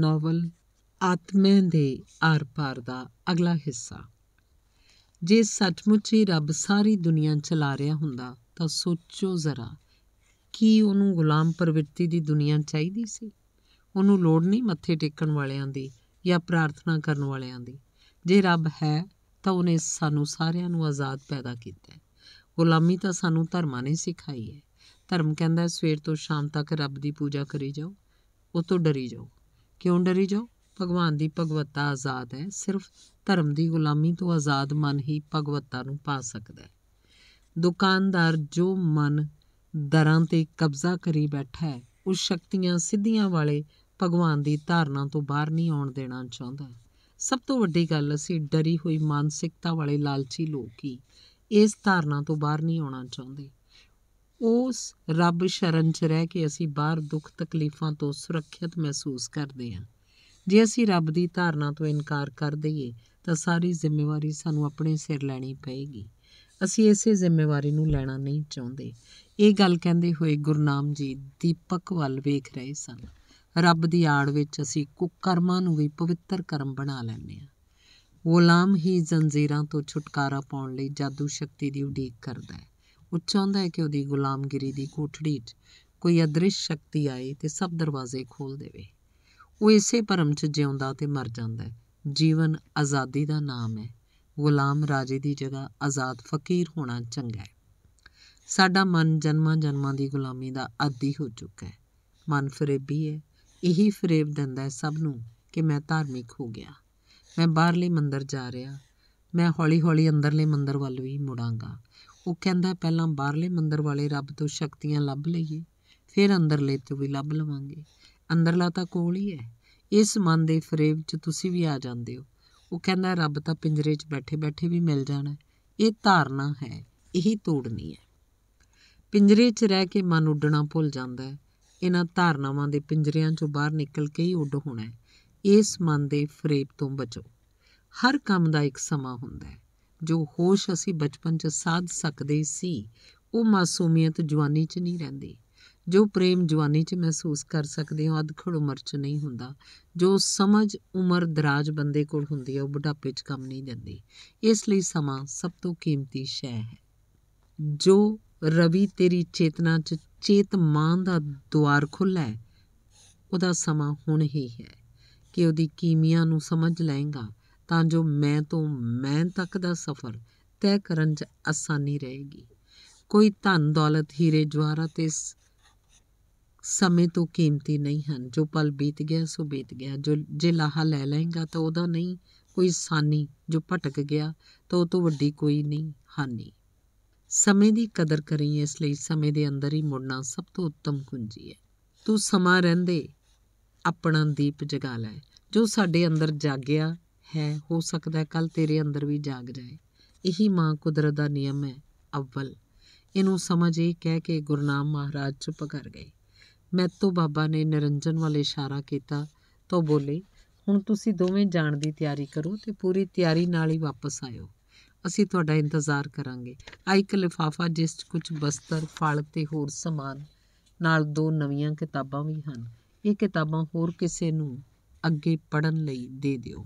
novel ਆਤਮੇ ਦੇ ਆਰ-ਪਾਰ ਦਾ ਅਗਲਾ ਹਿੱਸਾ ਜੇ ਸੱਚਮੁੱਚ ਹੀ ਰੱਬ ਸਾਰੀ ਦੁਨੀਆ ਚਲਾ ਰਿਹਾ ਹੁੰਦਾ ਤਾਂ ਸੋਚੋ ਜ਼ਰਾ ਕੀ ਉਹਨੂੰ ਗੁਲਾਮ ਪ੍ਰਵਿਰਤੀ ਦੀ ਦੁਨੀਆ ਚਾਹੀਦੀ ਸੀ ਉਹਨੂੰ ਲੋੜ ਨਹੀਂ ਮੱਥੇ ਟੇਕਣ ਵਾਲਿਆਂ ਦੀ ਜਾਂ ਪ੍ਰਾਰਥਨਾ ਕਰਨ ਵਾਲਿਆਂ ਦੀ ਜੇ ਰੱਬ ਹੈ ਤਾਂ ਉਹਨੇ ਸਾਨੂੰ ਸਾਰਿਆਂ ਨੂੰ ਆਜ਼ਾਦ ਪੈਦਾ ਕੀਤਾ ਹੈ ਗੁਲਾਮੀ ਤਾਂ ਸਾਨੂੰ ਧਰਮਾਂ ਨੇ ਸਿਖਾਈ ਹੈ ਧਰਮ ਕਹਿੰਦਾ ਸਵੇਰ ਤੋਂ ਸ਼ਾਮ ਤੱਕ ਰੱਬ ਦੀ ਪੂਜਾ ਕਰੀ ਜਾਓ ਉਹ ਤੋਂ ਡਰੀ ਜਾਓ ਕਿਉਂ ਡਰੀ ਜਾਓ ਭਗਵਾਨ ਦੀ ਭਗਵੱਤਾ ਆਜ਼ਾਦ ਹੈ ਸਿਰਫ ਧਰਮ ਦੀ ਗੁਲਾਮੀ ਤੋਂ ਆਜ਼ਾਦ ਮਨ ਹੀ ਭਗਵੱਤਾ ਨੂੰ ਪਾ ਸਕਦਾ ਹੈ ਦੁਕਾਨਦਾਰ ਜੋ ਮਨ ਦਰਾਂ ਤੇ ਕਬਜ਼ਾ ਕਰੀ ਬੈਠਾ ਹੈ ਉਹ ਸ਼ਕਤੀਆਂ ਸਿੱਧੀਆਂ ਵਾਲੇ ਭਗਵਾਨ ਦੀ ਧਾਰਨਾ ਤੋਂ ਬਾਹਰ ਨਹੀਂ ਆਉਣ ਦੇਣਾ ਚਾਹੁੰਦਾ ਸਭ ਤੋਂ ਵੱਡੀ ਗੱਲ ਅਸੀਂ ਡਰੀ ਹੋਈ ਮਾਨਸਿਕਤਾ ਵਾਲੇ ਲਾਲਚੀ ਲੋਕ ਹੀ ਇਸ ਧਾਰਨਾ ਤੋਂ ਬਾਹਰ ਨਹੀਂ ਆਉਣਾ ਚਾਹੁੰਦੇ ਉਸ ਰੱਬ ਸ਼ਰਨ 'ਚ ਰਹਿ ਕੇ ਅਸੀਂ ਬਾਹਰ ਦੁੱਖ ਤਕਲੀਫਾਂ ਤੋਂ ਸੁਰੱਖਿਅਤ ਮਹਿਸੂਸ ਕਰਦੇ ਹਾਂ ਜੇ ਅਸੀਂ ਰੱਬ ਦੀ ਧਾਰਨਾ ਤੋਂ ਇਨਕਾਰ ਕਰ ਦਈਏ ਤਾਂ ਸਾਰੀ ਜ਼ਿੰਮੇਵਾਰੀ ਸਾਨੂੰ ਆਪਣੇ ਸਿਰ ਲੈਣੀ ਪਏਗੀ ਅਸੀਂ ਇਸੇ ਜ਼ਿੰਮੇਵਾਰੀ ਨੂੰ ਲੈਣਾ ਨਹੀਂ ਚਾਹੁੰਦੇ ਇਹ ਗੱਲ ਕਹਿੰਦੇ ਹੋਏ ਗੁਰਨਾਮ ਜੀ ਦੀਪਕ ਵੱਲ ਵੇਖ ਰਹੇ ਸਨ ਰੱਬ ਦੀ ਆੜ ਵਿੱਚ ਅਸੀਂ ਕੁਕਰਮਾਂ ਨੂੰ ਵੀ ਪਵਿੱਤਰ ਕਰਮ ਬਣਾ ਲੈਂਦੇ ਹਾਂ ਗੁਲਾਮ ਹੀ ਜ਼ੰਜੀਰਾਂ ਤੋਂ ਛੁਟਕਾਰਾ ਪਾਉਣ ਲਈ ਜਾਦੂ ਸ਼ਕਤੀ ਦੀ ਉਡੀਕ ਕਰਦਾ ਹੈ ਉਹ ਚਾਹੁੰਦਾ ਹੈ ਕਿ ਉਹਦੀ ਗੁਲਾਮਗਿਰੀ ਦੀ ਕੋਠੜੀ 'ਚ ਕੋਈ ਅਦ੍ਰਿਸ਼ ਸ਼ਕਤੀ ਆਏ ਤੇ ਸਭ ਦਰਵਾਜ਼ੇ ਖੋਲ ਦੇਵੇ ਉਹ ਇਸੇ ਭਰਮ 'ਚ ਜਿਉਂਦਾ ਤੇ ਮਰ ਜਾਂਦਾ ਹੈ ਜੀਵਨ ਆਜ਼ਾਦੀ ਦਾ ਨਾਮ ਹੈ ਗੁਲਾਮ ਰਾਜੇ ਦੀ ਜਗ੍ਹਾ ਆਜ਼ਾਦ ਫਕੀਰ ਹੋਣਾ ਚੰਗਾ ਹੈ ਸਾਡਾ ਮਨ ਜਨਮਾਂ ਜਨਮਾਂ ਦੀ ਗੁਲਾਮੀ ਦਾ ਆਦੀ ਹੋ ਚੁੱਕਾ ਹੈ ਮਨ ਫਰੇਬੀ ਹੈ ਇਹੀ ਫਰੇਬ ਦਿੰਦਾ ਹੈ ਸਭ ਨੂੰ ਕਿ ਮੈਂ ਧਾਰਮਿਕ ਹੋ ਗਿਆ ਮੈਂ ਬਾਹਰਲੇ ਮੰਦਰ ਜਾ ਰਿਹਾ ਮੈਂ ਹੌਲੀ-ਹੌਲੀ ਅੰਦਰਲੇ ਮੰਦਰ ਵੱਲ ਵੀ ਮੁੜਾਂਗਾ ਉਹ ਕਹਿੰਦਾ ਪਹਿਲਾਂ ਬਾਹਰਲੇ ਮੰਦਰ ਵਾਲੇ ਰੱਬ ਤੋਂ ਸ਼ਕਤੀਆਂ ਲੱਭ ਲਈਏ ਫਿਰ ਅੰਦਰਲੇ ਤੋਂ ਵੀ ਲੱਭ ਲਵਾਂਗੇ ਅੰਦਰਲਾ ਤਾਂ ਕੋਲ ਹੀ ਹੈ ਇਸ ਮਨ ਦੇ ਫਰੇਬ 'ਚ ਤੁਸੀਂ ਵੀ ਆ ਜਾਂਦੇ ਹੋ ਉਹ ਕਹਿੰਦਾ ਰੱਬ ਤਾਂ ਪਿੰਜਰੇ 'ਚ ਬੈਠੇ-ਬੈਠੇ ਵੀ ਮਿਲ ਜਾਣਾ ਇਹ ਧਾਰਨਾ ਹੈ ਇਹੀ ਤੋੜਨੀ ਹੈ ਪਿੰਜਰੇ 'ਚ ਰਹਿ ਕੇ ਮਨ ਉੱਡਣਾ ਭੁੱਲ ਜਾਂਦਾ ਹੈ ਇਹਨਾਂ ਧਾਰਨਾਵਾਂ ਦੇ ਪਿੰਜਰਿਆਂ 'ਚੋਂ ਬਾਹਰ ਨਿਕਲ ਕੇ ਹੀ ਉੱਡ ਹੋਣਾ ਹੈ ਇਸ ਮਨ ਦੇ ਫਰੇਬ ਤੋਂ ਬਚੋ ਹਰ ਕੰਮ ਦਾ ਇੱਕ ਸਮਾਂ ਹੁੰਦਾ ਹੈ ਜੋ ਹੋਸ਼ ਅਸੀਂ ਬਚਪਨ 'ਚ ਸਾਧ ਸਕਦੇ ਸੀ ਉਹ ਮਾਸੂਮੀਅਤ ਜਵਾਨੀ 'ਚ ਨਹੀਂ ਰਹਿੰਦੀ ਜੋ ਪ੍ਰੇਮ ਜਵਾਨੀ 'ਚ ਮਹਿਸੂਸ ਕਰ ਸਕਦੇ ਹੋ ਅਧਖੜ ਉਮਰ 'ਚ ਨਹੀਂ ਹੁੰਦਾ ਜੋ ਸਮਝ ਉਮਰ ਦਰਾਜ ਬੰਦੇ ਕੋਲ ਹੁੰਦੀ ਹੈ ਉਹ ਬੁਢਾਪੇ 'ਚ ਕੰਮ ਨਹੀਂ ਦਿੰਦੀ ਇਸ ਲਈ ਸਮਾਂ ਸਭ ਤੋਂ ਕੀਮਤੀ ਸ਼ੈ ਹੈ ਜੋ ਰਵੀ ਤੇਰੀ ਚੇਤਨਾ 'ਚ ਚੇਤ ਮਾਂ ਦਾ ਦਵਾਰ ਖੁੱਲ੍ਹਾ ਹੈ ਉਹਦਾ ਸਮਾਂ ਹੁਣ ਹੀ ਹੈ ਕਿ ਉਹਦੀ ਕੀਮੀਆਂ ਨੂੰ ਸਮਝ ਲਏਗਾ ਤਾਂ ਜੋ ਮੈਂ ਤੋਂ ਮੈਂ ਤੱਕ ਦਾ ਸਫ਼ਰ ਤੈਅ ਕਰਨ 'ਚ ਆਸਾਨੀ ਰਹੇਗੀ ਕੋਈ ਧਨ ਦੌਲਤ ਹੀਰੇ ਜਵਾਹਰਾ ਤੇ ਸਮੇਂ ਤੋਂ ਕੀਮਤੀ ਨਹੀਂ ਹਨ ਜੋ ਪਲ ਬੀਤ ਗਿਆ ਸੋ ਬੀਤ ਗਿਆ ਜੋ ਜੇ ਲਾਹਾ ਲੈ ਲਏਗਾ ਤਾਂ ਉਹਦਾ ਨਹੀਂ ਕੋਈ ਸਾਨੀ ਜੋ ਭਟਕ ਗਿਆ ਤਾਂ ਉਹ ਤੋਂ ਵੱਡੀ ਕੋਈ ਨਹੀਂ ਹਾਨੀ ਸਮੇਂ ਦੀ ਕਦਰ ਕਰੀ ਇਸ ਲਈ ਸਮੇਂ ਦੇ ਅੰਦਰ ਹੀ ਮੁੜਨਾ ਸਭ ਤੋਂ ਉੱਤਮ ਕੁੰਜੀ ਹੈ ਤੂੰ ਸਮਾਂ ਰਹਿੰਦੇ ਆਪਣਾ ਦੀਪ ਜਗਾ ਲੈ ਜੋ ਸਾਡੇ ਅੰਦਰ ਜਾਗਿਆ ਹੈ ਹੋ ਸਕਦਾ ਕੱਲ ਤੇਰੇ ਅੰਦਰ ਵੀ ਜਾਗ ਜਾਏ ਇਹੀ ਮਾਂ ਕੁਦਰਤ ਦਾ ਨਿਯਮ ਹੈ ਅਵਲ ਇਹਨੂੰ ਸਮਝ ਇਹ ਕਹਿ ਕੇ ਗੁਰਨਾਮ ਮਹਾਰਾਜ ਚੁੱਪ ਕਰ ਗਏ ਮੈਤੋ ਬਾਬਾ ਨੇ ਨਿਰੰਜਨ ਵੱਲ ਇਸ਼ਾਰਾ ਕੀਤਾ ਤਾਂ ਬੋਲੇ ਹੁਣ ਤੁਸੀਂ ਦੋਵੇਂ ਜਾਣ ਦੀ ਤਿਆਰੀ ਕਰੋ ਤੇ ਪੂਰੀ ਤਿਆਰੀ ਨਾਲ ਹੀ ਵਾਪਸ ਆਇਓ ਅਸੀਂ ਤੁਹਾਡਾ ਇੰਤਜ਼ਾਰ ਕਰਾਂਗੇ ਆਈ ਇੱਕ ਲਿਫਾਫਾ ਜਿਸ ਵਿੱਚ ਕੁਝ ਬਸਤਰ ਫਲ ਤੇ ਹੋਰ ਸਮਾਨ ਨਾਲ ਦੋ ਨਵੀਆਂ ਕਿਤਾਬਾਂ ਵੀ ਹਨ ਇਹ ਕਿਤਾਬਾਂ ਹੋਰ ਕਿਸੇ ਨੂੰ ਅੱਗੇ ਪੜਨ ਲਈ ਦੇ ਦਿਓ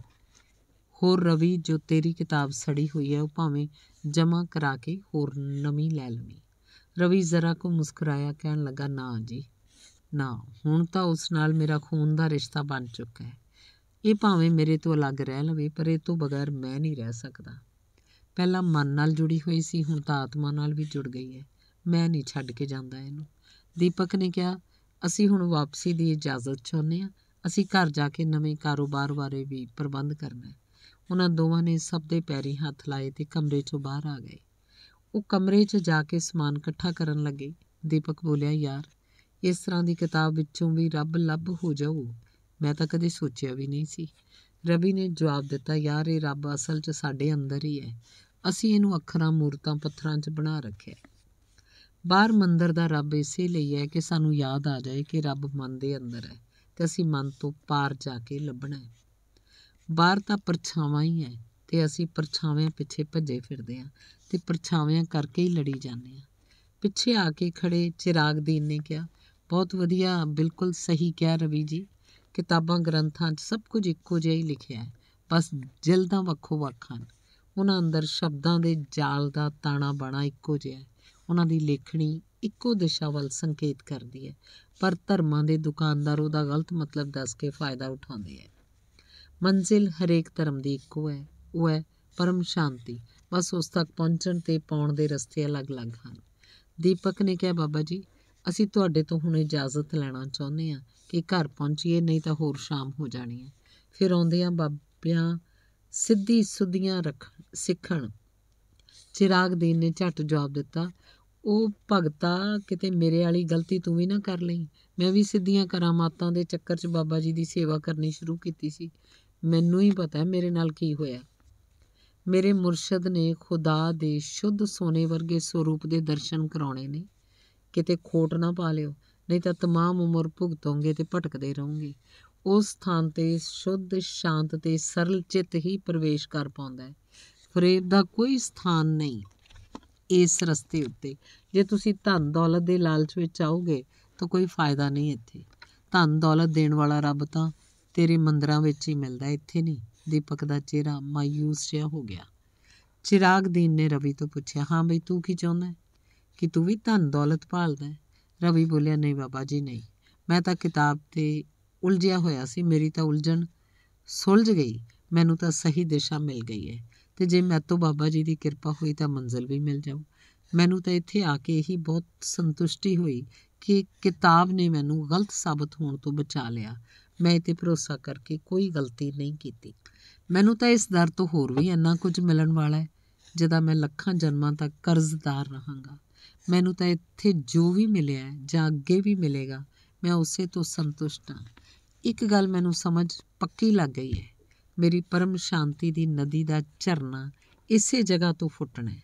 ਹੋਰ ਰਵੀ ਜੋ ਤੇਰੀ ਕਿਤਾਬ ਸੜੀ ਹੋਈ ਹੈ ਉਹ ਭਾਵੇਂ ਜਮ੍ਹਾਂ ਕਰਾ ਕੇ ਹੋਰ ਨਵੀਂ ਲੈ ਲਵੀਂ ਰਵੀ ਜ਼ਰਾ ਕੋ ਮੁਸਕਰਾਇਆ ਕਹਿਣ ਲੱਗਾ ਨਾ ਜੀ ਨਾ ਹੁਣ ਤਾਂ ਉਸ ਨਾਲ ਮੇਰਾ ਖੂਨ ਦਾ ਰਿਸ਼ਤਾ ਬਣ ਚੁੱਕਾ ਹੈ ਇਹ ਭਾਵੇਂ ਮੇਰੇ ਤੋਂ ਅਲੱਗ ਰਹਿ ਲਵੇ ਪਰ ਇਹ ਤੋਂ ਬਗੈਰ ਮੈਂ ਨਹੀਂ ਰਹਿ ਸਕਦਾ ਪਹਿਲਾਂ ਮਨ ਨਾਲ ਜੁੜੀ ਹੋਈ ਸੀ ਹੁਣ ਤਾਂ ਆਤਮਾ ਨਾਲ ਵੀ ਜੁੜ ਗਈ ਹੈ ਮੈਂ ਨਹੀਂ ਛੱਡ ਕੇ ਜਾਂਦਾ ਇਹਨੂੰ ਦੀਪਕ ਨੇ ਕਿਹਾ ਅਸੀਂ ਹੁਣ ਵਾਪਸੀ ਦੀ ਇਜਾਜ਼ਤ ਚਾਹੁੰਦੇ ਹਾਂ ਅਸੀਂ ਘਰ ਜਾ ਕੇ ਨਵੇਂ ਕਾਰੋਬਾਰ ਬਾਰੇ ਵੀ ਪ੍ਰਬੰਧ ਕਰਨਾ ਹੈ ਉਹਨਾਂ ਦੋਵਾਂ ਨੇ ਸਭ ਦੇ ਪੈਰੀ ਹੱਥ ਲਾਏ ਤੇ ਕਮਰੇ 'ਚੋਂ ਬਾਹਰ ਆ ਗਏ ਉਹ ਕਮਰੇ 'ਚ ਜਾ ਕੇ ਸਮਾਨ ਇਕੱਠਾ ਕਰਨ ਲੱਗੇ ਦੀਪਕ ਬੋਲਿਆ ਯਾਰ ਇਸ ਤਰ੍ਹਾਂ ਦੀ ਕਿਤਾਬ ਵਿੱਚੋਂ ਵੀ ਰੱਬ ਲੱਭ ਹੋ ਜਾਊ ਮੈਂ ਤਾਂ ਕਦੇ ਸੋਚਿਆ ਵੀ ਨਹੀਂ ਸੀ ਰਵੀ ਨੇ ਜਵਾਬ ਦਿੱਤਾ ਯਾਰ ਇਹ ਰੱਬ ਅਸਲ 'ਚ ਸਾਡੇ ਅੰਦਰ ਹੀ ਹੈ ਅਸੀਂ ਇਹਨੂੰ ਅੱਖਰਾਂ ਮੂਰਤਾਂ ਪੱਥਰਾਂ 'ਚ ਬਣਾ ਰੱਖਿਆ ਬਾਹਰ ਮੰਦਰ ਦਾ ਰੱਬ ਇਸੇ ਲਈ ਹੈ ਕਿ ਸਾਨੂੰ ਯਾਦ ਆ ਜਾਏ ਕਿ ਰੱਬ ਮਨ ਦੇ ਅੰਦਰ ਹੈ ਤੇ ਅਸੀਂ ਮਨ ਤੋਂ ਪਾਰ ਜਾ ਕੇ ਲੱਭਣਾ ਹੈ ਬਾਹਰ ਤਾਂ ਪਰਛਾਵਾਂ ਹੀ ਹੈ ਤੇ ਅਸੀਂ ਪਰਛਾਵਿਆਂ ਪਿੱਛੇ ਭੱਜੇ ਫਿਰਦੇ ਆ ਤੇ ਪਰਛਾਵਿਆਂ ਕਰਕੇ ਹੀ ਲੜੀ ਜਾਂਦੇ ਆ ਪਿੱਛੇ ਆ ਕੇ ਚਿਰਾਗ ਚਿਰਾਗਦੀਨ ਨੇ ਕਿਹਾ ਬਹੁਤ ਵਧੀਆ ਬਿਲਕੁਲ ਸਹੀ ਕਿਹਾ ਰਵੀ ਜੀ ਕਿਤਾਬਾਂ ਗ੍ਰੰਥਾਂ 'ਚ ਸਭ ਕੁਝ ਇੱਕੋ ਜਿਹਾ ਹੀ ਲਿਖਿਆ ਹੈ ਬਸ ਜਲਦਾਂ ਵੱਖੋ ਵੱਖ ਹਨ ਉਹਨਾਂ ਅੰਦਰ ਸ਼ਬਦਾਂ ਦੇ ਜਾਲ ਦਾ ਤਾਣਾ ਬਣਾ ਇੱਕੋ ਜਿਹਾ ਹੈ ਉਹਨਾਂ ਦੀ ਲੇਖਣੀ ਇੱਕੋ ਦਿਸ਼ਾ ਵੱਲ ਸੰਕੇਤ ਕਰਦੀ ਹੈ ਪਰ ਧਰਮਾਂ ਦੇ ਦੁਕਾਨਦਾਰ ਉਹਦਾ ਗਲਤ ਮਤਲਬ ਦੱਸ ਕੇ ਫਾਇਦਾ ਉਠਾਉਂਦੇ ਆ ਮੰਜ਼ਿਲ ਹਰੇਕ ਧਰਮ ਦੀ ਇੱਕੋ ਹੈ ਉਹ ਹੈ ਪਰਮ ਸ਼ਾਂਤੀ ਬਸ ਉਸ ਤੱਕ ਪਹੁੰਚਣ ਤੇ ਪਾਉਣ ਦੇ ਰਸਤੇ ਅਲੱਗ-ਅਲੱਗ ਹਨ ਦੀਪਕ ਨੇ ਕਿਹਾ ਬਾਬਾ ਜੀ ਅਸੀਂ ਤੁਹਾਡੇ ਤੋਂ ਹੁਣ ਇਜਾਜ਼ਤ ਲੈਣਾ ਚਾਹੁੰਦੇ ਹਾਂ ਕਿ ਘਰ ਪਹੁੰਚੀਏ ਨਹੀਂ ਤਾਂ ਹੋਰ ਸ਼ਾਮ ਹੋ ਜਾਣੀ ਹੈ ਫਿਰ ਆਉਂਦੇ ਆ ਬਾਬਿਆਂ ਸਿੱਧੀ ਸੁਧੀਆਂ ਰੱਖ ਸਿੱਖਣ ਚਿਰਾਗ ਦੀਨ ਨੇ ਝੱਟ ਜਵਾਬ ਦਿੱਤਾ ਉਹ ਭਗਤਾ ਕਿਤੇ ਮੇਰੇ ਵਾਲੀ ਗਲਤੀ ਤੂੰ ਵੀ ਨਾ ਕਰ ਲਈ ਮੈਂ ਵੀ ਸਿੱਧੀਆਂ ਕਰਾਮਾਤਾਂ ਦੇ ਚੱਕਰ 'ਚ ਬਾਬਾ ਜੀ ਦੀ ਸੇਵਾ ਕਰਨੀ ਸ਼ੁਰੂ ਕੀਤੀ ਸੀ ਮੈਨੂੰ ਹੀ ਪਤਾ ਹੈ ਮੇਰੇ ਨਾਲ ਕੀ ਹੋਇਆ ਮੇਰੇ ਮੁਰਸ਼ਦ ਨੇ ਖੁਦਾ ਦੇ ਸ਼ੁੱਧ ਸੋਨੇ ਵਰਗੇ ਸਰੂਪ ਦੇ ਦਰਸ਼ਨ ਕਰਾਉਣੇ ਨੇ ਕਿਤੇ ਖੋਟ ਨਾ ਪਾ ਲਿਓ ਨਹੀਂ ਤਾਂ तमाम ਉਮਰ ਭੁਗਤੋਂਗੇ ਤੇ ਭਟਕਦੇ ਰਹੋਗੇ ਉਸ ਸਥਾਨ ਤੇ ਸ਼ੁੱਧ ਸ਼ਾਂਤ ਤੇ ਸਰਲ ਚਿੱਤ ਹੀ ਪ੍ਰਵੇਸ਼ ਕਰ ਪਾਉਂਦਾ ਹੈ ਫਰੇਬ ਦਾ ਕੋਈ ਸਥਾਨ ਨਹੀਂ ਇਸ ਰਸਤੇ ਉੱਤੇ ਜੇ ਤੁਸੀਂ ਧਨ ਦੌਲਤ ਦੇ ਲਾਲਚ ਵਿੱਚ ਆਓਗੇ ਤਾਂ ਕੋਈ ਫਾਇਦਾ ਨਹੀਂ ਇੱਥੇ ਧਨ ਦੌਲਤ ਦੇਣ ਵਾਲਾ ਰੱਬ ਤਾਂ ਤੇਰੇ ਮੰਦਰਾਂ ਵਿੱਚ ਹੀ ਮਿਲਦਾ ਇੱਥੇ ਨਹੀਂ ਦੀਪਕ ਦਾ ਚਿਹਰਾ ਮਾਇੂਸ ਜਿਹਾ ਹੋ ਗਿਆ ਚਿਰਾਗ ਦੀਨ ਨੇ ਰਵੀ ਤੋਂ ਪੁੱਛਿਆ ਹਾਂ ਬਈ ਤੂੰ ਕੀ ਚਾਹੁੰਦਾ ਕਿ ਤੂੰ ਵੀ ਧਨ ਦੌਲਤ ਭਾਲਦਾ ਰਵੀ ਬੋਲਿਆ ਨਹੀਂ ਬਾਬਾ ਜੀ ਨਹੀਂ ਮੈਂ ਤਾਂ ਕਿਤਾਬ ਤੇ ਉਲਝਿਆ ਹੋਇਆ ਸੀ ਮੇਰੀ ਤਾਂ ਉਲਝਣ ਸੁਲਝ ਗਈ ਮੈਨੂੰ ਤਾਂ ਸਹੀ ਦਿਸ਼ਾ ਮਿਲ ਗਈ ਹੈ ਤੇ ਜੇ ਮੈਂ ਤੋਂ ਬਾਬਾ ਜੀ ਦੀ ਕਿਰਪਾ ਹੋਈ ਤਾਂ ਮੰਜ਼ਲ ਵੀ ਮਿਲ ਜਾਊ ਮੈਨੂੰ ਤਾਂ ਇੱਥੇ ਆ ਕੇ ਹੀ ਬਹੁਤ ਸੰਤੁਸ਼ਟੀ ਹੋਈ ਕਿ ਕਿਤਾਬ ਨੇ ਮੈਨੂੰ ਗਲਤ ਸਾਬਤ ਹੋਣ ਤੋਂ ਬਚਾ ਲਿਆ ਮੈਂ ਤੇ ਭਰੋਸਾ ਕਰਕੇ ਕੋਈ ਗਲਤੀ ਨਹੀਂ ਕੀਤੀ ਮੈਨੂੰ ਤਾਂ ਇਸ ਦਰ ਤੋਂ ਹੋਰ ਵੀ ਇੰਨਾ ਕੁਝ ਮਿਲਣ ਵਾਲਾ ਹੈ ਜਿਹਦਾ ਮੈਂ ਲੱਖਾਂ ਜਨਮਾਂ ਤੱਕ ਕਰਜ਼ਦਾਰ ਰਹਾਂਗਾ ਮੈਨੂੰ ਤਾਂ ਇੱਥੇ ਜੋ ਵੀ ਮਿਲਿਆ ਜਾਂ ਅੱਗੇ ਵੀ ਮਿਲੇਗਾ ਮੈਂ ਉਸੇ ਤੋਂ ਸੰਤੁਸ਼ਟ ਹਾਂ ਇੱਕ ਗੱਲ ਮੈਨੂੰ ਸਮਝ ਪੱਕੀ ਲੱਗ ਗਈ ਹੈ ਮੇਰੀ ਪਰਮ ਸ਼ਾਂਤੀ ਦੀ ਨਦੀ ਦਾ ਝਰਨਾ ਇਸੇ ਜਗ੍ਹਾ ਤੋਂ ਫੁੱਟਣਾ ਹੈ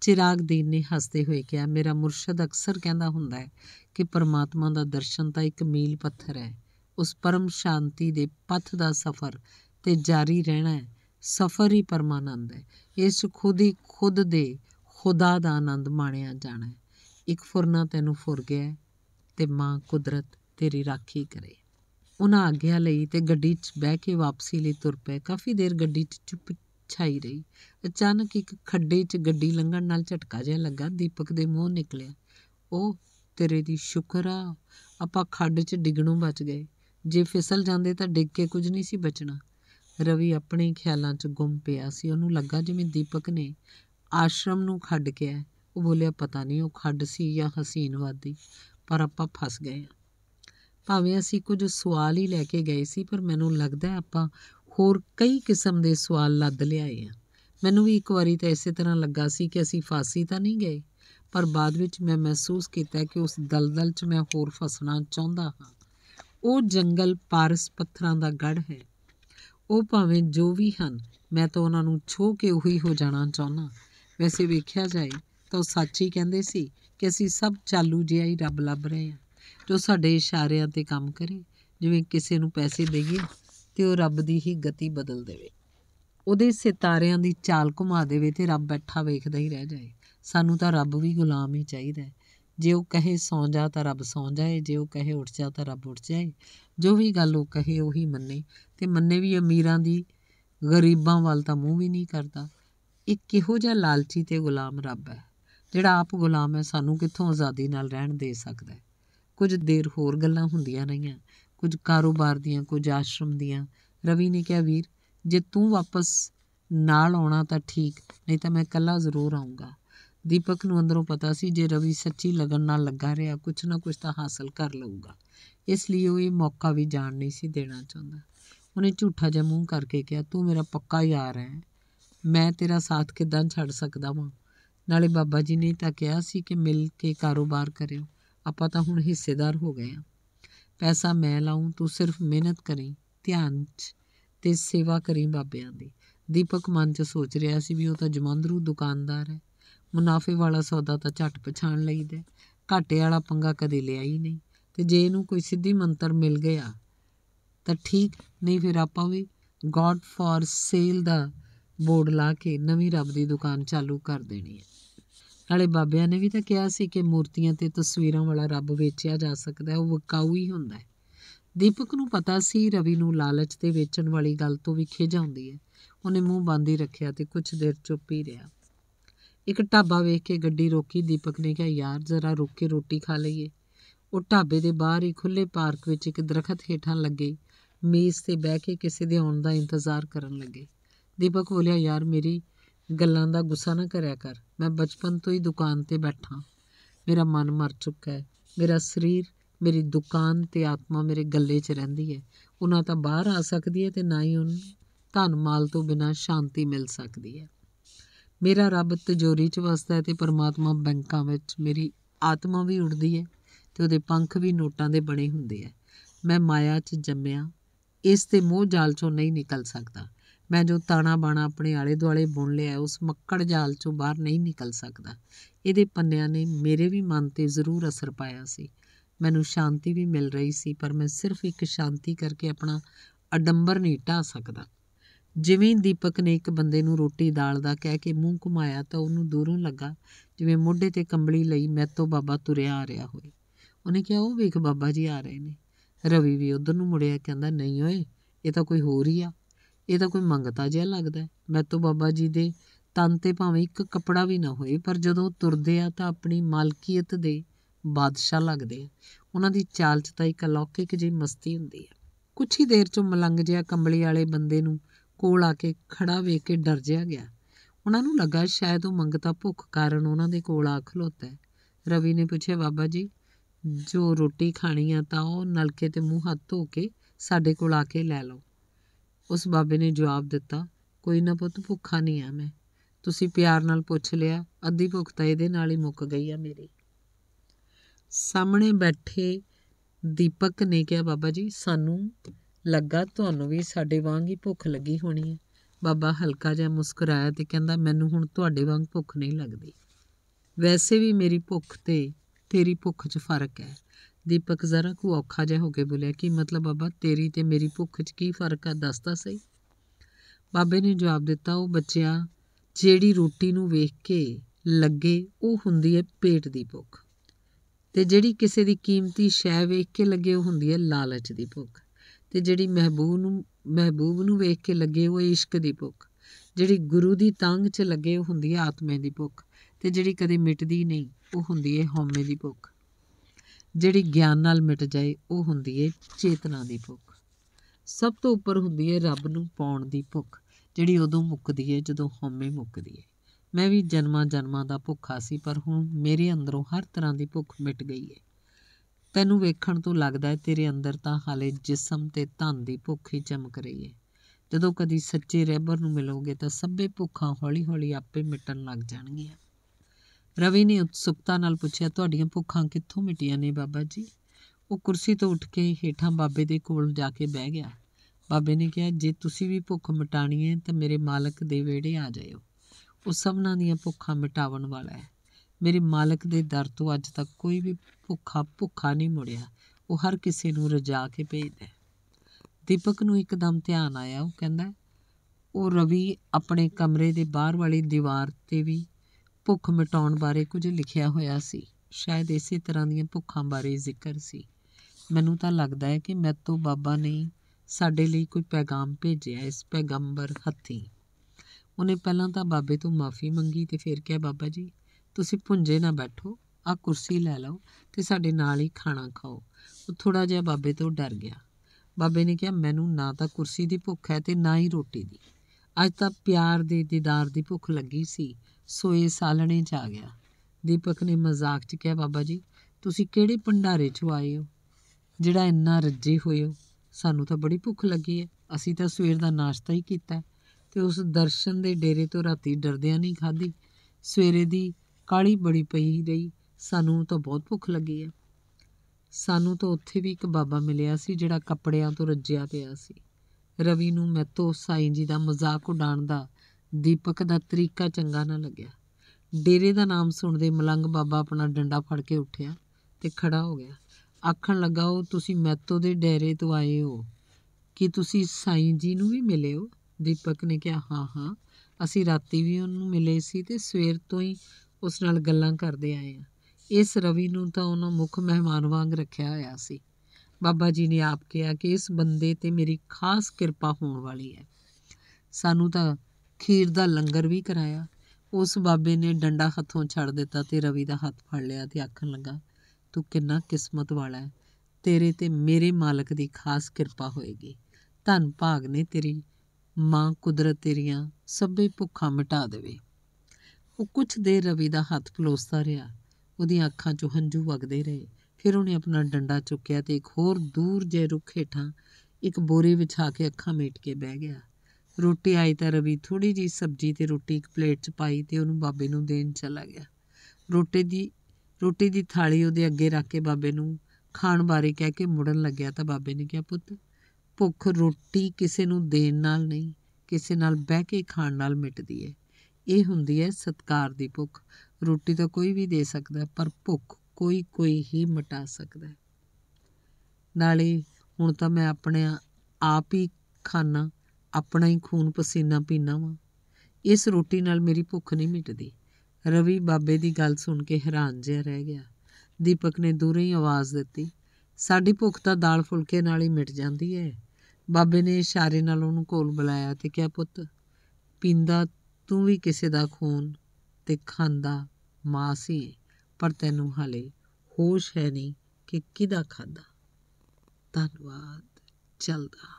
ਚਿਰਾਗ ਦੀਨ ਨੇ ਹੱਸਦੇ ਹੋਏ ਕਿਹਾ ਮੇਰਾ ਮੁਰਸ਼ਦ ਅਕਸਰ ਕਹਿੰਦਾ ਹੁੰਦਾ ਹੈ ਕਿ ਪਰਮਾਤਮਾ ਦਾ ਦਰਸ਼ਨ ਤਾਂ ਇੱਕ ਮੀਲ ਪੱਥਰ ਹੈ ਉਸ ਪਰਮ ਸ਼ਾਂਤੀ ਦੇ ਪਥ ਦਾ ਸਫ਼ਰ ਤੇ ਜਾਰੀ ਰਹਿਣਾ ਹੈ ਸਫ਼ਰ ਹੀ ਪਰਮਾਨੰਦ ਹੈ ਇਸ ਖੁਦ ਹੀ ਖੁਦ ਦੇ ਖੁਦਾ ਦਾ ਆਨੰਦ ਮਾਣਿਆ ਜਾਣਾ ਹੈ ਇੱਕ ਫੁਰਨਾ ਤੈਨੂੰ ਫੁਰ ਗਿਆ ਤੇ ਮਾਂ ਕੁਦਰਤ ਤੇਰੀ ਰਾਖੀ ਕਰੇ ਉਹਨਾਂ ਆਗਿਆ ਲਈ ਤੇ ਗੱਡੀ 'ਚ ਬਹਿ ਕੇ ਵਾਪਸੀ ਲਈ ਤੁਰ ਪਏ ਕਾਫੀ ਦੇਰ ਗੱਡੀ 'ਚ ਚੁੱਪ ਛਾਈ ਰਹੀ ਅਚਾਨਕ ਇੱਕ ਖੱਡੇ 'ਚ ਗੱਡੀ ਲੰਘਣ ਨਾਲ ਝਟਕਾ ਜਿਹਾ ਲੱਗਾ ਦੀਪਕ ਦੇ ਮੂੰਹ ਨਿਕਲਿਆ ਉਹ ਤੇਰੇ ਦੀ ਸ਼ੁਕਰ ਆ ਆਪਾਂ ਖੱਡ 'ਚ ਡਿੱਗਣੋਂ ਬਚ ਗਏ ਜੇ ਫਿਸਲ ਜਾਂਦੇ ਤਾਂ ਡਿੱਗ ਕੇ ਕੁਝ ਨਹੀਂ ਸੀ ਬਚਣਾ ਰਵੀ ਆਪਣੇ ਖਿਆਲਾਂ 'ਚ ਗੁੰਮ ਪਿਆ ਸੀ ਉਹਨੂੰ ਲੱਗਾ ਜਿਵੇਂ ਦੀਪਕ ਨੇ ਆਸ਼ਰਮ ਨੂੰ ਖੱਡ ਗਿਆ ਉਹ ਬੋਲਿਆ ਪਤਾ ਨਹੀਂ ਉਹ ਖੱਡ ਸੀ ਜਾਂ ਹਸੀਨਵਾਦੀ ਪਰ ਆਪਾਂ ਫਸ ਗਏ ਆ ਭਾਵੇਂ ਅਸੀਂ ਕੁਝ ਸਵਾਲ ਹੀ ਲੈ ਕੇ ਗਏ ਸੀ ਪਰ ਮੈਨੂੰ ਲੱਗਦਾ ਆਪਾਂ ਹੋਰ ਕਈ ਕਿਸਮ ਦੇ ਸਵਾਲ ਲੱਦ ਲਿਆਏ ਆ ਮੈਨੂੰ ਵੀ ਇੱਕ ਵਾਰੀ ਤਾਂ ਇਸੇ ਤਰ੍ਹਾਂ ਲੱਗਾ ਸੀ ਕਿ ਅਸੀਂ ਫਾਸੀ ਤਾਂ ਨਹੀਂ ਗਏ ਪਰ ਬਾਅਦ ਵਿੱਚ ਮੈਂ ਮਹਿਸੂਸ ਕੀਤਾ ਕਿ ਉਸ ਦਲਦਲ 'ਚ ਮੈਂ ਹੋਰ ਫਸਣਾ ਚਾਹੁੰਦਾ ਹਾਂ ਉਹ ਜੰਗਲ ਪਾਰਸ ਪੱਥਰਾਂ ਦਾ ਗੜ ਹੈ ਉਹ ਭਾਵੇਂ ਜੋ ਵੀ ਹਨ ਮੈਂ ਤਾਂ ਉਹਨਾਂ ਨੂੰ ਛੋ ਕੇ ਉਹੀ ਹੋ ਜਾਣਾ ਚਾਹੁੰਦਾ ਵੈਸੇ ਵੇਖਿਆ ਜਾਏ ਤਾਂ ਸੱਚ ਹੀ ਕਹਿੰਦੇ ਸੀ ਕਿ ਅਸੀਂ ਸਭ ਚਾਲੂ ਜਿਹਾ ਹੀ ਰੱਬ ਲੱਭ ਰਹੇ ਹਾਂ ਜੋ ਸਾਡੇ ਇਸ਼ਾਰਿਆਂ ਤੇ ਕੰਮ ਕਰੇ ਜਿਵੇਂ ਕਿਸੇ ਨੂੰ ਪੈਸੇ ਦੇਈਏ ਤੇ ਉਹ ਰੱਬ ਦੀ ਹੀ ਗਤੀ ਬਦਲ ਦੇਵੇ ਉਹਦੇ ਸਿਤਾਰਿਆਂ ਦੀ ਚਾਲ ਘੁਮਾ ਦੇਵੇ ਤੇ ਰੱਬ ਬੈਠਾ ਵੇਖਦਾ ਹੀ ਰਹਿ ਜਾਏ ਸਾਨੂੰ ਤਾਂ ਰੱਬ ਵੀ ਗੁਲਾਮ ਹੀ ਚਾਹੀਦਾ ਹੈ ਜੇ ਉਹ ਕਹੇ ਸੌਂ ਜਾ ਤਾਂ ਰੱਬ ਸੌਂ ਜਾਏ ਜੇ ਉਹ ਕਹੇ ਉੱਠ ਜਾ ਤਾਂ ਰੱਬ ਉੱਠ ਜਾਏ ਜੋ ਵੀ ਗੱਲ ਉਹ ਕਹੇ ਉਹੀ ਮੰਨੇ ਤੇ ਮੰਨੇ ਵੀ ਅਮੀਰਾਂ ਦੀ ਗਰੀਬਾਂ ਵੱਲ ਤਾਂ ਮੂੰਹ ਵੀ ਨਹੀਂ ਕਰਦਾ ਇਹ ਕਿਹੋ ਜਿਹਾ ਲਾਲਚੀ ਤੇ ਗੁਲਾਮ ਰੱਬ ਹੈ ਜਿਹੜਾ ਆਪ ਗੁਲਾਮ ਹੈ ਸਾਨੂੰ ਕਿੱਥੋਂ ਆਜ਼ਾਦੀ ਨਾਲ ਰਹਿਣ ਦੇ ਸਕਦਾ ਹੈ ਕੁਝ ਦੇਰ ਹੋਰ ਗੱਲਾਂ ਹੁੰਦੀਆਂ ਰਹੀਆਂ ਕੁਝ ਕਾਰੋਬਾਰ ਦੀਆਂ ਕੁਝ ਆਸ਼ਰਮ ਦੀਆਂ ਰਵੀ ਨੇ ਕਿਹਾ ਵੀਰ ਜੇ ਤੂੰ ਵਾਪਸ ਨਾਲ ਆਉਣਾ ਤਾਂ ਠੀਕ ਨਹੀਂ ਤਾਂ ਮੈਂ ਇਕੱਲਾ ਜ਼ਰੂਰ ਆਉਂਗਾ ਦੀਪਕ ਨੂੰ ਅੰਦਰੋਂ ਪਤਾ ਸੀ ਜੇ ਰਵੀ ਸੱਚੀ ਲਗਨ ਨਾਲ ਲੱਗਾ ਰਿਹਾ ਕੁਝ ਨਾ ਕੁਝ ਤਾਂ ਹਾਸਲ ਕਰ ਲਊਗਾ ਇਸ ਲਈ ਉਹ ਇਹ ਮੌਕਾ ਵੀ ਜਾਣ ਨਹੀਂ ਸੀ ਦੇਣਾ ਚਾਹੁੰਦਾ ਉਹਨੇ ਝੂਠਾ ਜਿਹਾ ਮੂੰਹ ਕਰਕੇ ਕਿਹਾ ਤੂੰ ਮੇਰਾ ਪੱਕਾ ਯਾਰ ਹੈ ਮੈਂ ਤੇਰਾ ਸਾਥ ਕਿਦਾਂ ਛੱਡ ਸਕਦਾ ਵਾਂ ਨਾਲੇ ਬਾਬਾ ਜੀ ਨੇ ਤਾਂ ਕਿਹਾ ਸੀ ਕਿ ਮਿਲ ਕੇ ਕਾਰੋਬਾਰ ਕਰਿਓ ਆਪਾਂ ਤਾਂ ਹੁਣ ਹਿੱਸੇਦਾਰ ਹੋ ਗਏ ਆ ਪੈਸਾ ਮੈਂ ਲਾਉਂ ਤੂੰ ਸਿਰਫ ਮਿਹਨਤ ਕਰੀ ਧਿਆਨ ਚ ਤੇ ਸੇਵਾ ਕਰੀ ਬਾਬਿਆਂ ਦੀ ਦੀਪਕ ਮਨ 'ਚ ਸੋਚ ਰਿਹਾ ਸੀ ਵੀ ਉਹ ਤਾਂ ਜਮੰਦਰੂ ਦੁਕਾਨਦਾਰ ਹੈ ਮੁਨਾਫੇ ਵਾਲਾ ਸੌਦਾ ਤਾਂ ਝਟ ਪਛਾਣ ਲਈਦਾ ਘਾਟੇ ਵਾਲਾ ਪੰਗਾ ਕਦੇ ਲਿਆ ਹੀ ਨਹੀਂ ਤੇ ਜੇ ਇਹਨੂੰ ਕੋਈ ਸਿੱਧੀ ਮੰਤਰ ਮਿਲ ਗਿਆ ਤਾਂ ਠੀਕ ਨਹੀਂ ਫਿਰ ਆਪਾਂ ਵੀ ਗੋਡ ਫॉर ਸੇਲ ਦਾ ਬੋਰਡ ਲਾ ਕੇ ਨਵੀਂ ਰੱਬ ਦੀ ਦੁਕਾਨ ਚਾਲੂ ਕਰ ਦੇਣੀ ਹੈ ਨਾਲੇ ਬਾਬਿਆਂ ਨੇ ਵੀ ਤਾਂ ਕਿਹਾ ਸੀ ਕਿ ਮੂਰਤੀਆਂ ਤੇ ਤਸਵੀਰਾਂ ਵਾਲਾ ਰੱਬ ਵੇਚਿਆ ਜਾ ਸਕਦਾ ਉਹ ਵਕਾਊ ਹੀ ਹੁੰਦਾ ਹੈ ਦੀਪਕ ਨੂੰ ਪਤਾ ਸੀ ਰਵੀ ਨੂੰ ਲਾਲਚ ਤੇ ਵੇਚਣ ਵਾਲੀ ਗੱਲ ਤੋਂ ਵੀ ਖਿਝ ਆਉਂਦੀ ਹੈ ਉਹਨੇ ਮੂੰਹ ਬੰਦ ਹੀ ਰੱਖਿਆ ਤੇ ਕੁਝ ਦੇਰ ਚੁੱਪ ਹੀ ਰਿਹਾ ਇੱਕ ਢਾਬਾ ਵੇਖ ਕੇ ਗੱਡੀ ਰੋਕੀ ਦੀਪਕ ਨੇ ਕਿਹਾ ਯਾਰ ਜ਼ਰਾ ਰੁਕ ਕੇ ਰੋਟੀ ਖਾ ਲਈਏ ਉਹ ਢਾਬੇ ਦੇ ਬਾਹਰ ਹੀ ਖੁੱਲੇ ਪਾਰਕ ਵਿੱਚ ਇੱਕ ਦਰਖਤ ਹੇਠਾਂ ਲੱਗੇ ਮੇਜ਼ ਤੇ ਬਹਿ ਕੇ ਕਿਸੇ ਦੇ ਆਉਣ ਦਾ ਇੰਤਜ਼ਾਰ ਕਰਨ ਲੱਗੇ ਦੀਪਕ ਬੋਲਿਆ ਯਾਰ ਮੇਰੀ ਗੱਲਾਂ ਦਾ ਗੁੱਸਾ ਨਾ ਕਰਿਆ ਕਰ ਮੈਂ ਬਚਪਨ ਤੋਂ ਹੀ ਦੁਕਾਨ ਤੇ ਬੈਠਾ ਮੇਰਾ ਮਨ ਮਰ ਚੁੱਕਾ ਹੈ ਮੇਰਾ ਸਰੀਰ ਮੇਰੀ ਦੁਕਾਨ ਤੇ ਆਤਮਾ ਮੇਰੇ ਗੱਲੇ 'ਚ ਰਹਿੰਦੀ ਹੈ ਉਹਨਾਂ ਤਾਂ ਬਾਹਰ ਆ ਸਕਦੀ ਹੈ ਤੇ ਨਾ ਹੀ ਉਹਨਾਂ ਧਨ ਮਾਲ ਤੋਂ ਬਿਨਾ ਸ਼ਾਂਤੀ ਮਿਲ ਸਕਦੀ ਹੈ ਮੇਰਾ ਰੱਬ ਤਜੋਰੀ 'ਚ ਵਸਦਾ ਹੈ ਤੇ ਪਰਮਾਤਮਾ ਬੈਂਕਾਂ ਵਿੱਚ ਮੇਰੀ ਆਤਮਾ ਵੀ ਉੜਦੀ ਹੈ ਤੇ ਉਹਦੇ ਪੰਖ ਵੀ ਨੋਟਾਂ ਦੇ ਬਣੇ ਹੁੰਦੇ ਆ ਮੈਂ ਮਾਇਆ 'ਚ ਜੰਮਿਆ ਇਸ ਤੇ ਮੋਹ ਜਾਲ 'ਚੋਂ ਨਹੀਂ ਨਿਕਲ ਸਕਦਾ ਮੈਂ ਜੋ ਤਾਣਾ ਬਾਣਾ ਆਪਣੇ ਆਲੇ ਦੁਆਲੇ ਬੁਣ ਲਿਆ ਉਸ ਮੱਕੜ ਜਾਲ 'ਚੋਂ ਬਾਹਰ ਨਹੀਂ ਨਿਕਲ ਸਕਦਾ ਇਹਦੇ ਪੰਨਿਆਂ ਨੇ ਮੇਰੇ ਵੀ ਮਨ ਤੇ ਜ਼ਰੂਰ ਅਸਰ ਪਾਇਆ ਸੀ ਮੈਨੂੰ ਸ਼ਾਂਤੀ ਵੀ ਮਿਲ ਰਹੀ ਸੀ ਪਰ ਮੈਂ ਸਿਰਫ ਇੱਕ ਸ਼ਾਂਤੀ ਕਰਕੇ ਆਪਣਾ ਅਡੰਬਰ ਨਹੀਂ ਢਾ ਸਕਦਾ ਜਿਵੇਂ ਦੀਪਕ ਨੇ ਇੱਕ ਬੰਦੇ ਨੂੰ ਰੋਟੀ ਦਾਲ ਦਾ ਕਹਿ ਕੇ ਮੂੰਹ ਘੁਮਾਇਆ ਤਾਂ ਉਹਨੂੰ ਦੂਰੋਂ ਲੱਗਾ ਜਿਵੇਂ ਮੋਢੇ ਤੇ ਕੰਬਲੀ ਲਈ ਮੈਤੋਂ ਬਾਬਾ ਤੁਰਿਆ ਆ ਰਿਹਾ ਹੋਵੇ ਉਹਨੇ ਕਿਹਾ ਉਹ ਵੇਖ ਬਾਬਾ ਜੀ ਆ ਰਹੇ ਨੇ ਰਵੀ ਵੀ ਉਧਰ ਨੂੰ ਮੁੜਿਆ ਕਹਿੰਦਾ ਨਹੀਂ ਓਏ ਇਹ ਤਾਂ ਕੋਈ ਹੋਰ ਹੀ ਆ ਇਹ ਤਾਂ ਕੋਈ ਮੰਗਤਾ ਜਿਹਾ ਲੱਗਦਾ ਮੈਤੋਂ ਬਾਬਾ ਜੀ ਦੇ ਤਨ ਤੇ ਭਾਵੇਂ ਇੱਕ ਕਪੜਾ ਵੀ ਨਾ ਹੋਏ ਪਰ ਜਦੋਂ ਤੁਰਦੇ ਆ ਤਾਂ ਆਪਣੀ ਮਾਲਕੀਅਤ ਦੇ ਬਾਦਸ਼ਾਹ ਲੱਗਦੇ ਆ ਉਹਨਾਂ ਦੀ ਚਾਲ 'ਚ ਤਾਂ ਇੱਕ ਅਲੌਕਿਕ ਜਿਹੀ ਮਸਤੀ ਹੁੰਦੀ ਆ ਕੁਛ ਹੀ ਦੇਰ 'ਚ ਮਲੰਗ ਜਿਹਾ ਕੰਬਲੀ ਵਾਲੇ ਬੰਦੇ ਨੂੰ ਕੋਲ ਆ ਕੇ ਖੜਾ ਵੇਖ ਕੇ ਡਰ ਜਿਆ ਗਿਆ ਉਹਨਾਂ ਨੂੰ ਲੱਗਾ ਸ਼ਾਇਦ ਉਹ ਮੰਗਤਾ ਭੁੱਖ ਕਾਰਨ ਉਹਨਾਂ ਦੇ ਕੋਲ ਆ ਖਲੋਤਾ ਹੈ ਰਵੀ ਨੇ ਪੁੱਛਿਆ ਬਾਬਾ ਜੀ ਜੋ ਰੋਟੀ ਖਾਣੀ ਆ ਤਾਂ ਉਹ ਨਲਕੇ ਤੇ ਮੂੰਹ ਹੱਥ ਧੋ ਕੇ ਸਾਡੇ ਕੋਲ ਆ ਕੇ ਲੈ ਲਓ ਉਸ ਬਾਬੇ ਨੇ ਜਵਾਬ ਦਿੱਤਾ ਕੋਈ ਨਾ ਪੁੱਤ ਭੁੱਖਾ ਨਹੀਂ ਆ ਮੈਂ ਤੁਸੀਂ ਪਿਆਰ ਨਾਲ ਪੁੱਛ ਲਿਆ ਅੱਧੀ ਭੁੱਖ ਤਾਂ ਇਹਦੇ ਨਾਲ ਹੀ ਮੁੱਕ ਗਈ ਆ ਮੇਰੀ ਸਾਹਮਣੇ ਬੈਠੇ ਦੀਪਕ ਨੇ ਕਿਹਾ ਬਾਬਾ ਜੀ ਸਾਨੂੰ ਲੱਗਾ ਤੁਹਾਨੂੰ ਵੀ ਸਾਡੇ ਵਾਂਗ ਹੀ ਭੁੱਖ ਲੱਗੀ ਹੋਣੀ ਹੈ ਬਾਬਾ ਹਲਕਾ ਜਿਹਾ ਮੁਸਕਰਾਇਆ ਤੇ ਕਹਿੰਦਾ ਮੈਨੂੰ ਹੁਣ ਤੁਹਾਡੇ ਵਾਂਗ ਭੁੱਖ ਨਹੀਂ ਲੱਗਦੀ ਵੈਸੇ ਵੀ ਮੇਰੀ ਭੁੱਖ ਤੇ ਤੇਰੀ ਭੁੱਖ 'ਚ ਫਰਕ ਹੈ ਦੀਪਕ ਜ਼ਰਾ ਕੁ ਔਖਾ ਜਿਹਾ ਹੋ ਕੇ ਬੋਲਿਆ ਕਿ ਮਤਲਬ ਬਾਬਾ ਤੇਰੀ ਤੇ ਮੇਰੀ ਭੁੱਖ 'ਚ ਕੀ ਫਰਕ ਆ ਦੱਸਦਾ ਸਹੀ ਬਾਬੇ ਨੇ ਜਵਾਬ ਦਿੱਤਾ ਉਹ ਬੱਚਿਆਂ ਜਿਹੜੀ ਰੋਟੀ ਨੂੰ ਵੇਖ ਕੇ ਲੱਗੇ ਉਹ ਹੁੰਦੀ ਹੈ ਪੇਟ ਦੀ ਭੁੱਖ ਤੇ ਜਿਹੜੀ ਕਿਸੇ ਦੀ ਕੀਮਤੀ ਸ਼ੈ ਵੇਖ ਕੇ ਲੱਗੇ ਉਹ ਹੁੰਦੀ ਹੈ ਲਾਲਚ ਦੀ ਭੁੱਖ ਤੇ ਜਿਹੜੀ ਮਹਿਬੂਬ ਨੂੰ ਮਹਿਬੂਬ ਨੂੰ ਵੇਖ ਕੇ ਲੱਗੇ ਉਹ ਇਸ਼ਕ ਦੀ ਭੁੱਖ ਜਿਹੜੀ ਗੁਰੂ ਦੀ ਤੰਗ 'ਚ ਲੱਗੇ ਉਹ ਹੁੰਦੀ ਹੈ ਆਤਮੇ ਦੀ ਭੁੱਖ ਤੇ ਜਿਹੜੀ ਕਦੇ ਮਿਟਦੀ ਨਹੀਂ ਉਹ ਹੁੰਦੀ ਹੈ ਹਉਮੈ ਦੀ ਭੁੱਖ ਜਿਹੜੀ ਗਿਆਨ ਨਾਲ ਮਿਟ ਜਾਏ ਉਹ ਹੁੰਦੀ ਹੈ ਚੇਤਨਾ ਦੀ ਭੁੱਖ ਸਭ ਤੋਂ ਉੱਪਰ ਹੁੰਦੀ ਹੈ ਰੱਬ ਨੂੰ ਪਾਉਣ ਦੀ ਭੁੱਖ ਜਿਹੜੀ ਉਦੋਂ ਮੁੱਕਦੀ ਹੈ ਜਦੋਂ ਹਉਮੈ ਮੁੱਕਦੀ ਹੈ ਮੈਂ ਵੀ ਜਨਮਾਂ ਜਨਮਾਂ ਦਾ ਭੁੱਖਾ ਸੀ ਪਰ ਹੁਣ ਮੇਰੇ ਅੰਦਰੋਂ ਹਰ ਤਰ੍ਹਾਂ ਦੀ ਭੁੱਖ ਮਿਟ ਗਈ ਹੈ ਤੈਨੂੰ ਵੇਖਣ ਤੋਂ ਲੱਗਦਾ ਹੈ ਤੇਰੇ ਅੰਦਰ ਤਾਂ ਹਾਲੇ ਜਿਸਮ ਤੇ ਧਨ ਦੀ ਭੁੱਖ ਹੀ ਚਮਕ ਰਹੀ ਹੈ ਜਦੋਂ ਕਦੀ ਸੱਚੇ ਰਹਿਬਰ ਨੂੰ ਮਿਲੋਗੇ ਤਾਂ ਸਭੇ ਭੁੱਖਾਂ ਹੌਲੀ-ਹੌਲੀ ਆਪੇ ਮਿਟਣ ਲੱਗ ਜਾਣਗੀਆਂ ਰਵੀ ਨੇ ਉਤਸੁਕਤਾ ਨਾਲ ਪੁੱਛਿਆ ਤੁਹਾਡੀਆਂ ਭੁੱਖਾਂ ਕਿੱਥੋਂ ਮਿਟੀਆਂ ਨੇ ਬਾਬਾ ਜੀ ਉਹ ਕੁਰਸੀ ਤੋਂ ਉੱਠ ਕੇ ਹੀਠਾਂ ਬਾਬੇ ਦੇ ਕੋਲ ਜਾ ਕੇ ਬਹਿ ਗਿਆ ਬਾਬੇ ਨੇ ਕਿਹਾ ਜੇ ਤੁਸੀਂ ਵੀ ਭੁੱਖ ਮਿਟਾਣੀ ਹੈ ਤਾਂ ਮੇਰੇ ਮਾਲਕ ਦੇ ਵਿਹੜੇ ਆ ਜਾਇਓ ਉਹ ਸਭਨਾਂ ਦੀਆਂ ਭੁੱਖਾਂ ਮਿਟਾਉਣ ਵਾਲਾ ਹੈ ਮੇਰੇ ਮਾਲਕ ਦੇ ਦਰ ਤੋਂ ਅੱਜ ਤੱਕ ਕੋਈ ਵੀ ਭੁੱਖਾ ਭੁੱਖਾ ਨਹੀਂ ਮੁੜਿਆ ਉਹ ਹਰ ਕਿਸੇ ਨੂੰ ਰਜਾ ਕੇ ਭੇਜਦਾ ਦੀਪਕ ਨੂੰ ਇੱਕਦਮ ਧਿਆਨ ਆਇਆ ਉਹ ਕਹਿੰਦਾ ਉਹ ਰਵੀ ਆਪਣੇ ਕਮਰੇ ਦੇ ਬਾਹਰ ਵਾਲੀ ਦੀਵਾਰ ਤੇ ਵੀ ਭੁੱਖ ਮਿਟਾਉਣ ਬਾਰੇ ਕੁਝ ਲਿਖਿਆ ਹੋਇਆ ਸੀ ਸ਼ਾਇਦ ਇਸੇ ਤਰ੍ਹਾਂ ਦੀਆਂ ਭੁੱਖਾਂ ਬਾਰੇ ਜ਼ਿਕਰ ਸੀ ਮੈਨੂੰ ਤਾਂ ਲੱਗਦਾ ਹੈ ਕਿ ਮੈਤੋਂ ਬਾਬਾ ਨੇ ਸਾਡੇ ਲਈ ਕੋਈ ਪੈਗਾਮ ਭੇਜਿਆ ਇਸ ਪੈਗੰਬਰ ਹੱਥੀ ਉਹਨੇ ਪਹਿਲਾਂ ਤਾਂ ਬਾਬੇ ਤੋਂ ਮਾਫੀ ਮੰਗੀ ਤੇ ਫਿਰ ਕਿਹਾ ਬਾਬਾ ਜੀ ਤੁਸੀਂ ਭੁੰਜੇ ਨਾ ਬੈਠੋ ਆ ਕੁਰਸੀ ਲੈ ਲਓ ਤੇ ਸਾਡੇ ਨਾਲ ਹੀ ਖਾਣਾ ਖਾਓ ਉਹ ਥੋੜਾ ਜਿਹਾ ਬਾਬੇ ਤੋਂ ਡਰ ਗਿਆ ਬਾਬੇ ਨੇ ਕਿਹਾ ਮੈਨੂੰ ਨਾ ਤਾਂ ਕੁਰਸੀ ਦੀ ਭੁੱਖ ਹੈ ਤੇ ਨਾ ਹੀ ਰੋਟੀ ਦੀ ਅੱਜ ਤਾਂ ਪਿਆਰ ਦੇ ਦੀਦਾਰ ਦੀ ਭੁੱਖ ਲੱਗੀ ਸੀ ਸੋਏ ਸਾਲਣੇ ਚ ਆ ਗਿਆ ਦੀਪਕ ਨੇ ਮਜ਼ਾਕ ਚ ਕਿਹਾ ਬਾਬਾ ਜੀ ਤੁਸੀਂ ਕਿਹੜੇ ਭੰਡਾਰੇ ਚ ਆਏ ਹੋ ਜਿਹੜਾ ਇੰਨਾ ਰੱਜੇ ਹੋਏ ਹੋ ਸਾਨੂੰ ਤਾਂ ਬੜੀ ਭੁੱਖ ਲੱਗੀ ਹੈ ਅਸੀਂ ਤਾਂ ਸਵੇਰ ਦਾ ਨਾਸ਼ਤਾ ਹੀ ਕੀਤਾ ਤੇ ਉਸ ਦਰਸ਼ਨ ਦੇ ਡੇਰੇ ਤੋਂ ਰਾਤੀ ਡਰਦਿਆਂ ਨਹੀਂ ਖਾਧੀ ਸਵੇਰੇ ਦੀ ਕਾਲੀ ਬੜੀ ਪਈ ਰਹੀ ਸਾਨੂੰ ਤਾਂ ਬਹੁਤ ਭੁੱਖ ਲੱਗੀ ਆ ਸਾਨੂੰ ਤਾਂ ਉੱਥੇ ਵੀ ਇੱਕ ਬਾਬਾ ਮਿਲਿਆ ਸੀ ਜਿਹੜਾ ਕੱਪੜਿਆਂ ਤੋਂ ਰੱਜਿਆ ਪਿਆ ਸੀ ਰਵੀ ਨੂੰ ਮੈਤੋਂ ਸਾਈਂ ਜੀ ਦਾ ਮਜ਼ਾਕ ਉਡਾਣ ਦਾ ਦੀਪਕ ਦਾ ਤਰੀਕਾ ਚੰਗਾ ਨਾ ਲੱਗਿਆ ਡੇਰੇ ਦਾ ਨਾਮ ਸੁਣਦੇ ਮਲੰਗ ਬਾਬਾ ਆਪਣਾ ਡੰਡਾ ਫੜ ਕੇ ਉੱਠਿਆ ਤੇ ਖੜਾ ਹੋ ਗਿਆ ਆਖਣ ਲੱਗਾ ਉਹ ਤੁਸੀਂ ਮੈਤੋ ਦੇ ਡੇਰੇ ਤੋਂ ਆਏ ਹੋ ਕਿ ਤੁਸੀਂ ਸਾਈਂ ਜੀ ਨੂੰ ਵੀ ਮਿਲੇ ਹੋ ਦੀਪਕ ਨੇ ਕਿਹਾ ਹਾਂ ਹਾਂ ਅਸੀਂ ਰਾਤੀ ਵੀ ਉਹਨੂੰ ਮਿਲੇ ਸੀ ਤੇ ਸਵੇਰ ਤੋਂ ਹੀ ਉਸ ਨਾਲ ਗੱਲਾਂ ਕਰਦੇ ਆਏ ਆ ਇਸ ਰਵੀ ਨੂੰ ਤਾਂ ਉਹਨਾਂ ਮੁੱਖ ਮਹਿਮਾਨ ਵਾਂਗ ਰੱਖਿਆ ਹੋਇਆ ਸੀ ਬਾਬਾ ਜੀ ਨੇ ਆਪ ਕਿਹਾ ਕਿ ਇਸ ਬੰਦੇ ਤੇ ਮੇਰੀ ਖਾਸ ਕਿਰਪਾ ਹੋਣ ਵਾਲੀ ਹੈ ਸਾਨੂੰ ਤਾਂ ਖੀਰ ਦਾ ਲੰਗਰ ਵੀ ਕਰਾਇਆ ਉਸ ਬਾਬੇ ਨੇ ਡੰਡਾ ਹੱਥੋਂ ਛੱਡ ਦਿੱਤਾ ਤੇ ਰਵੀ ਦਾ ਹੱਥ ਫੜ ਲਿਆ ਤੇ ਆਖਣ ਲੱਗਾ ਤੂੰ ਕਿੰਨਾ ਕਿਸਮਤ ਵਾਲਾ ਹੈ ਤੇਰੇ ਤੇ ਮੇਰੇ ਮਾਲਕ ਦੀ ਖਾਸ ਕਿਰਪਾ ਹੋਏਗੀ ਧੰਨ ਭਾਗ ਨੇ ਤੇਰੀ ਮਾਂ ਕੁਦਰਤ ਤੇਰੀਆਂ ਸਭੇ ਭੁੱਖਾਂ ਮਿਟਾ ਦੇਵੇ ਉਹ ਕੁਝ ਦੇਰ ਰਵੀ ਦਾ ਹੱਥ ਫਲੋਸਦਾ ਰਿਹਾ ਉਹਦੀਆਂ ਅੱਖਾਂ 'ਚੋਂ ਹੰਝੂ ਵਗਦੇ ਰਹੇ ਫਿਰ ਉਹਨੇ ਆਪਣਾ ਡੰਡਾ ਚੁੱਕਿਆ ਤੇ ਇੱਕ ਹੋਰ ਦੂਰ ਜੇ ਰੁੱਖ ਹੇਠਾਂ ਇੱਕ ਬੋਰੀ ਵਿਛਾ ਕੇ ਅੱਖਾਂ ਮੀਟ ਕੇ ਬਹਿ ਗਿਆ ਰੋਟੀ ਆਈ ਤਾਂ ਰਵੀ ਥੋੜੀ ਜੀ ਸਬਜ਼ੀ ਤੇ ਰੋਟੀ ਇੱਕ ਪਲੇਟ 'ਚ ਪਾਈ ਤੇ ਉਹਨੂੰ ਬਾਬੇ ਨੂੰ ਦੇਣ ਚਲਾ ਗਿਆ ਰੋਟੀ ਦੀ ਰੋਟੀ ਦੀ ਥਾਲੀ ਉਹਦੇ ਅੱਗੇ ਰੱਖ ਕੇ ਬਾਬੇ ਨੂੰ ਖਾਣ ਬਾਰੇ ਕਹਿ ਕੇ ਮੁੜਨ ਲੱਗਿਆ ਤਾਂ ਬਾਬੇ ਨੇ ਕਿਹਾ ਪੁੱਤ ਭੁੱਖ ਰੋਟੀ ਕਿਸੇ ਨੂੰ ਦੇਣ ਨਾਲ ਨਹੀਂ ਕਿਸੇ ਨਾਲ ਬਹਿ ਕੇ ਖਾਣ ਨਾਲ ਮਿਟਦੀ ਏ ਇਹ ਹੁੰਦੀ ਹੈ ਸਤਕਾਰ ਦੀ ਭੁੱਖ ਰੋਟੀ ਤਾਂ ਕੋਈ ਵੀ ਦੇ ਸਕਦਾ ਪਰ ਭੁੱਖ ਕੋਈ ਕੋਈ ਹੀ ਮਟਾ ਸਕਦਾ ਨਾਲੇ ਹੁਣ ਤਾਂ ਮੈਂ ਆਪਣੇ ਆਪ ਹੀ ਖਾਣਾ ਆਪਣਾ ਹੀ ਖੂਨ ਪਸੀਨਾ ਪੀਣਾ ਵਾਂ ਇਸ ਰੋਟੀ ਨਾਲ ਮੇਰੀ ਭੁੱਖ ਨਹੀਂ ਮਿਟਦੀ ਰਵੀ ਬਾਬੇ ਦੀ ਗੱਲ ਸੁਣ ਕੇ ਹੈਰਾਨ ਜਿਹਾ ਰਹਿ ਗਿਆ ਦੀਪਕ ਨੇ ਦੂਰੋਂ ਹੀ ਆਵਾਜ਼ ਦਿੱਤੀ ਸਾਡੀ ਭੁੱਖ ਤਾਂ ਦਾਲ ਫੁਲਕੇ ਨਾਲ ਹੀ ਮਿਟ ਜਾਂਦੀ ਹੈ ਬਾਬੇ ਨੇ ਇਸ਼ਾਰੇ ਨਾਲ ਉਹਨੂੰ ਕੋਲ ਬੁਲਾਇਆ ਤੇ ਕਿਹਾ ਪੁੱਤ ਪਿੰਦਾ ਤੂੰ ਵੀ ਕਿਸੇ ਦਾ ਖੂਨ ਤੇ ਖਾਂਦਾ ਮਾਂ ਸੀ ਪਰ ਤੈਨੂੰ ਹਾਲੇ ਹੋਸ਼ ਹੈ ਨਹੀਂ ਕਿ ਕਿਹਦਾ ਖਾਦਾ ਧੰਨਵਾਦ ਚਲਦਾ